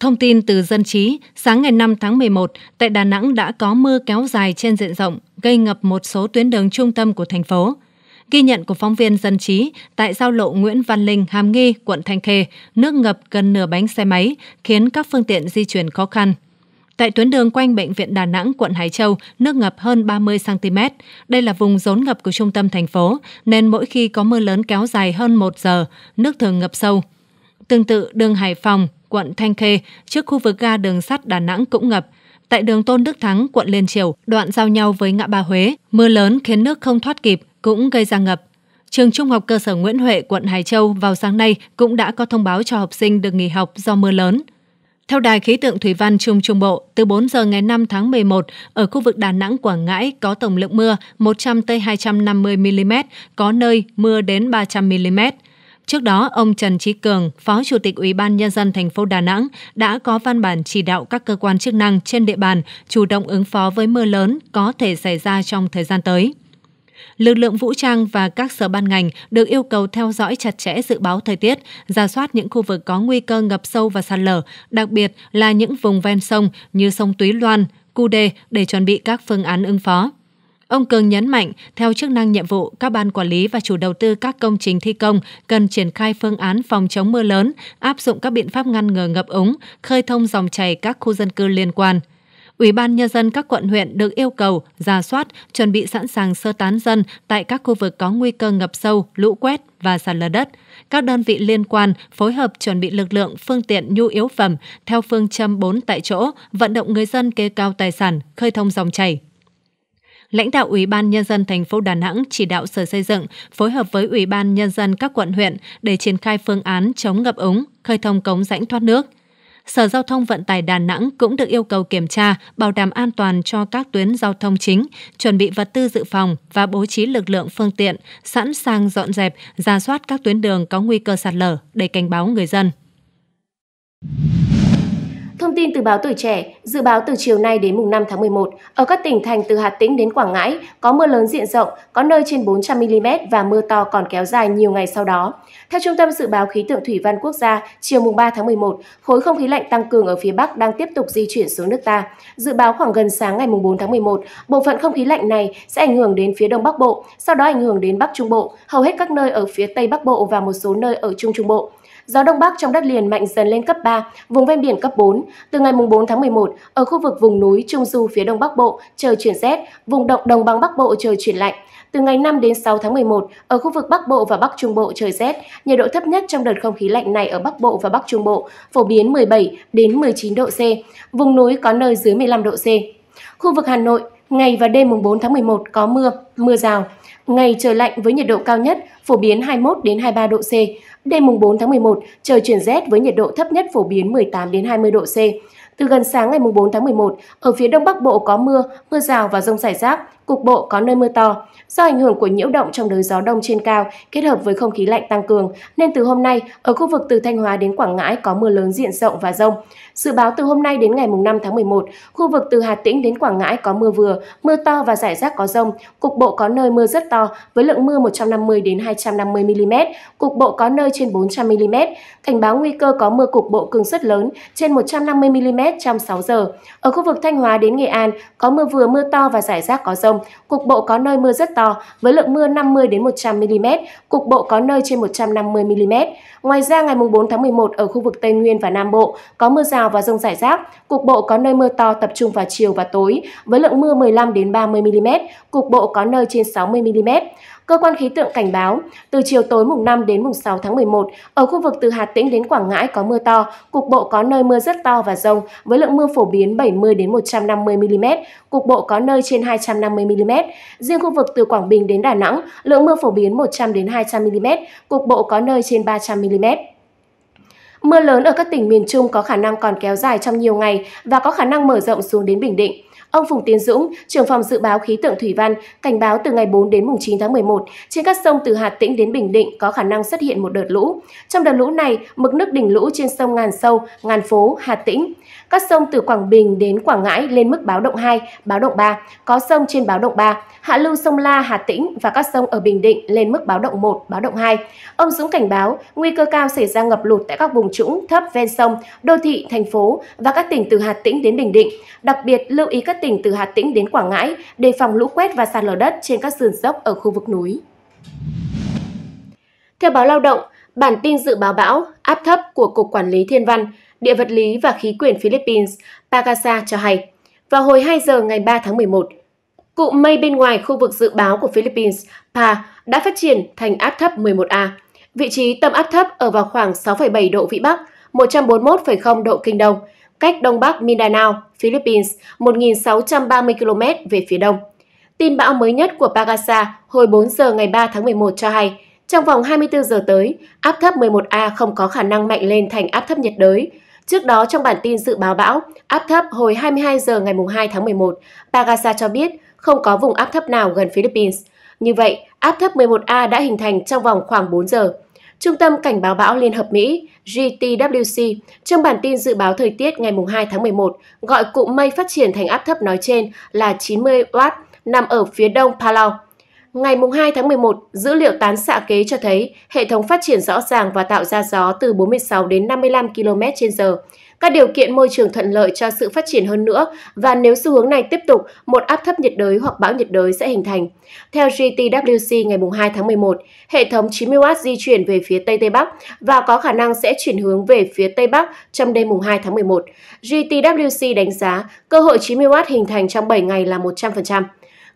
Thông tin từ dân trí, sáng ngày 5 tháng 11, tại Đà Nẵng đã có mưa kéo dài trên diện rộng, gây ngập một số tuyến đường trung tâm của thành phố. Ghi nhận của phóng viên dân trí, tại giao lộ Nguyễn Văn Linh, Hàm Nghi, quận Thanh Khê, nước ngập gần nửa bánh xe máy, khiến các phương tiện di chuyển khó khăn. Tại tuyến đường quanh Bệnh viện Đà Nẵng, quận Hải Châu, nước ngập hơn 30cm. Đây là vùng rốn ngập của trung tâm thành phố, nên mỗi khi có mưa lớn kéo dài hơn 1 giờ, nước thường ngập sâu. Tương tự đường Hải Phòng, quận Thanh Khê, trước khu vực ga đường sắt Đà Nẵng cũng ngập. Tại đường Tôn Đức Thắng, quận Liên Triều, đoạn giao nhau với ngã ba Huế, mưa lớn khiến nước không thoát kịp, cũng gây ra ngập. Trường Trung học cơ sở Nguyễn Huệ, quận Hải Châu vào sáng nay cũng đã có thông báo cho học sinh được nghỉ học do mưa lớn. Theo Đài khí tượng Thủy văn Trung Trung Bộ, từ 4 giờ ngày 5 tháng 11, ở khu vực Đà Nẵng, Quảng Ngãi có tổng lượng mưa 100-250mm, có nơi mưa đến 300mm. Trước đó, ông Trần Trí Cường, Phó Chủ tịch Ủy ban Nhân dân thành phố Đà Nẵng đã có văn bản chỉ đạo các cơ quan chức năng trên địa bàn chủ động ứng phó với mưa lớn có thể xảy ra trong thời gian tới. Lực lượng vũ trang và các sở ban ngành được yêu cầu theo dõi chặt chẽ dự báo thời tiết, ra soát những khu vực có nguy cơ ngập sâu và sạt lở, đặc biệt là những vùng ven sông như sông Túy Loan, Cù Đề để chuẩn bị các phương án ứng phó. Ông Cường nhấn mạnh, theo chức năng nhiệm vụ, các ban quản lý và chủ đầu tư các công trình thi công cần triển khai phương án phòng chống mưa lớn, áp dụng các biện pháp ngăn ngừa ngập úng, khơi thông dòng chảy các khu dân cư liên quan. Ủy ban Nhân dân các quận huyện được yêu cầu ra soát, chuẩn bị sẵn sàng sơ tán dân tại các khu vực có nguy cơ ngập sâu, lũ quét và sạt lở đất. Các đơn vị liên quan phối hợp chuẩn bị lực lượng, phương tiện nhu yếu phẩm theo phương châm 4 tại chỗ, vận động người dân kê cao tài sản, khơi thông dòng chảy, lãnh đạo Ủy ban Nhân dân thành phố Đà Nẵng chỉ đạo Sở Xây dựng phối hợp với Ủy ban Nhân dân các quận huyện để triển khai phương án chống ngập úng, khơi thông cống rãnh thoát nước. Sở Giao thông Vận tải Đà Nẵng cũng được yêu cầu kiểm tra, bảo đảm an toàn cho các tuyến giao thông chính, chuẩn bị vật tư dự phòng và bố trí lực lượng phương tiện, sẵn sàng dọn dẹp, ra soát các tuyến đường có nguy cơ sạt lở để cảnh báo người dân thông tin từ báo Tuổi Trẻ, dự báo từ chiều nay đến mùng 5 tháng 11, ở các tỉnh thành từ Hà Tĩnh đến Quảng Ngãi có mưa lớn diện rộng, có nơi trên 400 mm và mưa to còn kéo dài nhiều ngày sau đó. Theo Trung tâm Dự báo Khí tượng Thủy văn Quốc gia, chiều mùng 3 tháng 11, khối không khí lạnh tăng cường ở phía Bắc đang tiếp tục di chuyển xuống nước ta. Dự báo khoảng gần sáng ngày mùng 4 tháng 11, bộ phận không khí lạnh này sẽ ảnh hưởng đến phía Đông Bắc Bộ, sau đó ảnh hưởng đến Bắc Trung Bộ, hầu hết các nơi ở phía Tây Bắc Bộ và một số nơi ở Trung Trung Bộ. Gió Đông Bắc trong đất liền mạnh dần lên cấp 3, vùng ven biển cấp 4. Từ ngày 4 tháng 11, ở khu vực vùng núi Trung Du phía Đông Bắc Bộ trời chuyển rét, vùng động Đồng bằng Bắc Bộ trời chuyển lạnh. Từ ngày 5 đến 6 tháng 11, ở khu vực Bắc Bộ và Bắc Trung Bộ trời rét, nhiệt độ thấp nhất trong đợt không khí lạnh này ở Bắc Bộ và Bắc Trung Bộ phổ biến 17 đến 19 độ C, vùng núi có nơi dưới 15 độ C. Khu vực Hà Nội, ngày và đêm mùng 4 tháng 11 có mưa, mưa rào, Ngày trời lạnh với nhiệt độ cao nhất phổ biến 21 đến 23 độ C. Đêm mùng 4 tháng 11, trời chuyển rét với nhiệt độ thấp nhất phổ biến 18 đến 20 độ C. Từ gần sáng ngày mùng 4 tháng 11, ở phía Đông Bắc Bộ có mưa, mưa rào và rông rải rác, cục bộ có nơi mưa to. Do ảnh hưởng của nhiễu động trong đới gió đông trên cao kết hợp với không khí lạnh tăng cường, nên từ hôm nay ở khu vực từ Thanh Hóa đến Quảng Ngãi có mưa lớn diện rộng và rông. Dự báo từ hôm nay đến ngày 5 tháng 11, khu vực từ Hà Tĩnh đến Quảng Ngãi có mưa vừa, mưa to và rải rác có rông, cục bộ có nơi mưa rất to với lượng mưa 150 đến 250 mm, cục bộ có nơi trên 400 mm. Cảnh báo nguy cơ có mưa cục bộ cường suất lớn trên 150 mm trong 6 giờ. Ở khu vực Thanh Hóa đến Nghệ An có mưa vừa mưa to và rải rác có rông, cục bộ có nơi mưa rất to với lượng mưa 50 đến 100 mm, cục bộ có nơi trên 150 mm. Ngoài ra ngày 4 tháng 11 ở khu vực Tây Nguyên và Nam Bộ có mưa rào và rông rải rác, cục bộ có nơi mưa to tập trung vào chiều và tối với lượng mưa 15 đến 30 mm, cục bộ có nơi trên 60 mm. Cơ quan khí tượng cảnh báo, từ chiều tối mùng 5 đến mùng 6 tháng 11, ở khu vực từ Hà Tĩnh đến Quảng Ngãi có mưa to, cục bộ có nơi mưa rất to và rông với lượng mưa phổ biến 70 đến 150 mm, cục bộ có nơi trên 250 mm. Riêng khu vực từ Quảng Bình đến Đà Nẵng, lượng mưa phổ biến 100 đến 200 mm, cục bộ có nơi trên 300 mm. Mưa lớn ở các tỉnh miền Trung có khả năng còn kéo dài trong nhiều ngày và có khả năng mở rộng xuống đến Bình Định. Ông Phùng Tiến Dũng, trưởng phòng dự báo khí tượng thủy văn, cảnh báo từ ngày 4 đến mùng 9 tháng 11, trên các sông từ Hà Tĩnh đến Bình Định có khả năng xuất hiện một đợt lũ. Trong đợt lũ này, mực nước đỉnh lũ trên sông Ngàn Sâu, Ngàn Phố, Hà Tĩnh. Các sông từ Quảng Bình đến Quảng Ngãi lên mức báo động 2, báo động 3, có sông trên báo động 3. Hạ lưu sông La, Hà Tĩnh và các sông ở Bình Định lên mức báo động 1, báo động 2. Ông Dũng cảnh báo nguy cơ cao xảy ra ngập lụt tại các vùng trũng, thấp ven sông, đô thị, thành phố và các tỉnh từ Hà Tĩnh đến Bình Định. Đặc biệt lưu ý các tỉnh từ Hà Tĩnh đến Quảng Ngãi đề phòng lũ quét và sạt lở đất trên các sườn dốc ở khu vực núi. Theo báo Lao động, bản tin dự báo bão áp thấp của Cục Quản lý Thiên văn, Địa vật lý và Khí quyển Philippines Pagasa cho hay, vào hồi 2 giờ ngày 3 tháng 11, cụm mây bên ngoài khu vực dự báo của Philippines Pa đã phát triển thành áp thấp 11A. Vị trí tâm áp thấp ở vào khoảng 6,7 độ Vĩ Bắc, 141,0 độ Kinh Đông, cách Đông Bắc Mindanao, Philippines 1.630 km về phía đông. Tin bão mới nhất của Pagasa hồi 4 giờ ngày 3 tháng 11 cho hay, trong vòng 24 giờ tới, áp thấp 11A không có khả năng mạnh lên thành áp thấp nhiệt đới. Trước đó trong bản tin dự báo bão, áp thấp hồi 22 giờ ngày 2 tháng 11, Pagasa cho biết không có vùng áp thấp nào gần Philippines. Như vậy, áp thấp 11A đã hình thành trong vòng khoảng 4 giờ. Trung tâm Cảnh báo bão Liên hợp Mỹ GTWC trong bản tin dự báo thời tiết ngày 2 tháng 11 gọi cụm mây phát triển thành áp thấp nói trên là 90W nằm ở phía đông Palau. Ngày 2 tháng 11, dữ liệu tán xạ kế cho thấy hệ thống phát triển rõ ràng và tạo ra gió từ 46 đến 55 km h Các điều kiện môi trường thuận lợi cho sự phát triển hơn nữa và nếu xu hướng này tiếp tục, một áp thấp nhiệt đới hoặc bão nhiệt đới sẽ hình thành. Theo GTWC ngày 2 tháng 11, hệ thống 90W di chuyển về phía Tây Tây Bắc và có khả năng sẽ chuyển hướng về phía Tây Bắc trong đêm 2 tháng 11. GTWC đánh giá cơ hội 90W hình thành trong 7 ngày là 100%.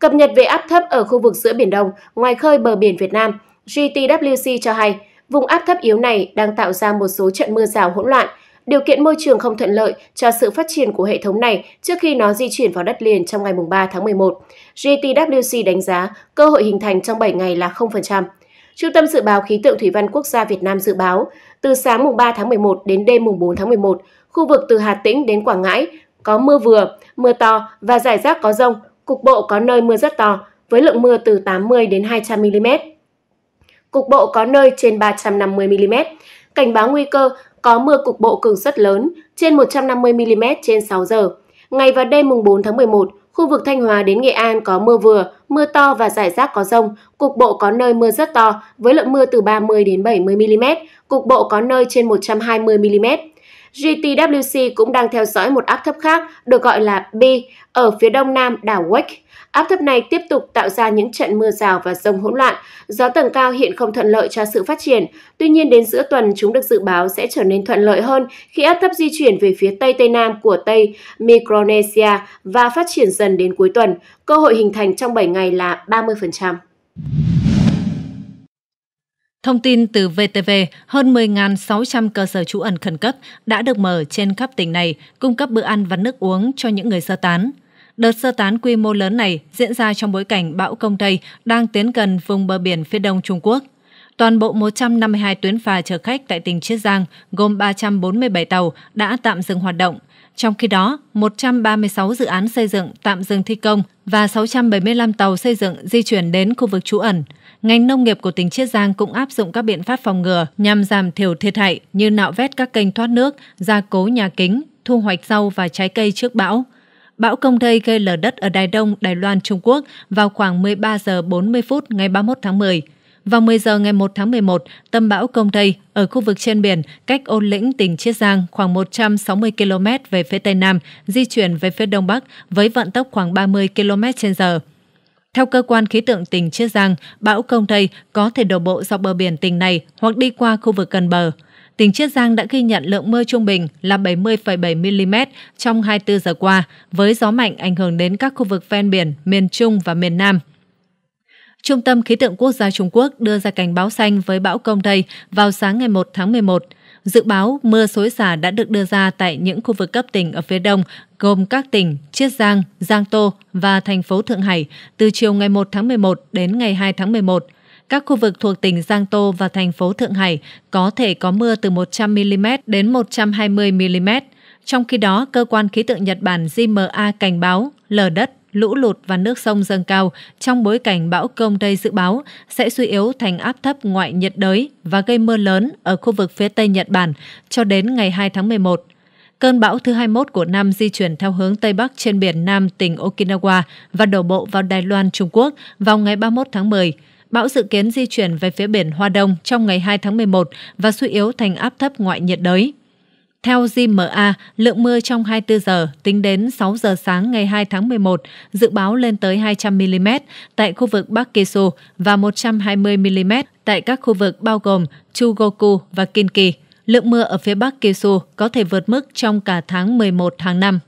Cập nhật về áp thấp ở khu vực giữa Biển Đông, ngoài khơi bờ biển Việt Nam, GTWC cho hay vùng áp thấp yếu này đang tạo ra một số trận mưa rào hỗn loạn, điều kiện môi trường không thuận lợi cho sự phát triển của hệ thống này trước khi nó di chuyển vào đất liền trong ngày 3 tháng 11. GTWC đánh giá cơ hội hình thành trong 7 ngày là 0%. Trung tâm Dự báo Khí tượng Thủy văn Quốc gia Việt Nam dự báo, từ sáng mùng 3 tháng 11 đến đêm mùng 4 tháng 11, khu vực từ Hà Tĩnh đến Quảng Ngãi có mưa vừa, mưa to và rải rác có rông, Cục bộ có nơi mưa rất to, với lượng mưa từ 80 đến 200 mm. Cục bộ có nơi trên 350 mm. Cảnh báo nguy cơ có mưa cục bộ cường suất lớn trên 150 mm trên 6 giờ. Ngày và đêm mùng 4 tháng 11, khu vực Thanh Hóa đến Nghệ An có mưa vừa, mưa to và rải rác có rông, cục bộ có nơi mưa rất to với lượng mưa từ 30 đến 70 mm, cục bộ có nơi trên 120 mm. GTWC cũng đang theo dõi một áp thấp khác được gọi là B ở phía đông nam đảo Wake. Áp thấp này tiếp tục tạo ra những trận mưa rào và rông hỗn loạn. Gió tầng cao hiện không thuận lợi cho sự phát triển. Tuy nhiên đến giữa tuần chúng được dự báo sẽ trở nên thuận lợi hơn khi áp thấp di chuyển về phía tây tây nam của Tây Micronesia và phát triển dần đến cuối tuần. Cơ hội hình thành trong 7 ngày là 30%. Thông tin từ VTV, hơn 10.600 cơ sở trú ẩn khẩn cấp đã được mở trên khắp tỉnh này, cung cấp bữa ăn và nước uống cho những người sơ tán. Đợt sơ tán quy mô lớn này diễn ra trong bối cảnh bão Công Tây đang tiến gần vùng bờ biển phía đông Trung Quốc. Toàn bộ 152 tuyến phà chở khách tại tỉnh Chiết Giang gồm 347 tàu đã tạm dừng hoạt động. Trong khi đó, 136 dự án xây dựng tạm dừng thi công và 675 tàu xây dựng di chuyển đến khu vực trú ẩn – ngành nông nghiệp của tỉnh Chiết Giang cũng áp dụng các biện pháp phòng ngừa nhằm giảm thiểu thiệt hại như nạo vét các kênh thoát nước, gia cố nhà kính, thu hoạch rau và trái cây trước bão. Bão Công Thây gây lở đất ở Đài Đông, Đài Loan, Trung Quốc vào khoảng 13 giờ 40 phút ngày 31 tháng 10. Vào 10 giờ ngày 1 tháng 11, tâm bão Công Thây ở khu vực trên biển cách Ôn Lĩnh, tỉnh Chiết Giang khoảng 160 km về phía Tây Nam, di chuyển về phía Đông Bắc với vận tốc khoảng 30 km trên giờ. Theo cơ quan khí tượng tỉnh Chiết Giang, bão Công Tây có thể đổ bộ dọc bờ biển tỉnh này hoặc đi qua khu vực gần bờ. Tỉnh Chiết Giang đã ghi nhận lượng mưa trung bình là 70,7 mm trong 24 giờ qua, với gió mạnh ảnh hưởng đến các khu vực ven biển miền Trung và miền Nam. Trung tâm Khí tượng Quốc gia Trung Quốc đưa ra cảnh báo xanh với bão Công Tây vào sáng ngày 1 tháng 11. Dự báo mưa xối xả đã được đưa ra tại những khu vực cấp tỉnh ở phía đông, gồm các tỉnh Chiết Giang, Giang Tô và thành phố Thượng Hải từ chiều ngày 1 tháng 11 đến ngày 2 tháng 11. Các khu vực thuộc tỉnh Giang Tô và thành phố Thượng Hải có thể có mưa từ 100mm đến 120mm. Trong khi đó, cơ quan khí tượng Nhật Bản JMA cảnh báo lở đất lũ lụt và nước sông dâng cao trong bối cảnh bão công tây dự báo sẽ suy yếu thành áp thấp ngoại nhiệt đới và gây mưa lớn ở khu vực phía Tây Nhật Bản cho đến ngày 2 tháng 11. Cơn bão thứ 21 của năm di chuyển theo hướng Tây Bắc trên biển Nam tỉnh Okinawa và đổ bộ vào Đài Loan, Trung Quốc vào ngày 31 tháng 10. Bão dự kiến di chuyển về phía biển Hoa Đông trong ngày 2 tháng 11 và suy yếu thành áp thấp ngoại nhiệt đới. Theo GMA, lượng mưa trong 24 giờ tính đến 6 giờ sáng ngày 2 tháng 11 dự báo lên tới 200 mm tại khu vực Bắc Kisu và 120 mm tại các khu vực bao gồm Chugoku và Kinki. Lượng mưa ở phía Bắc Kisu có thể vượt mức trong cả tháng 11 tháng 5.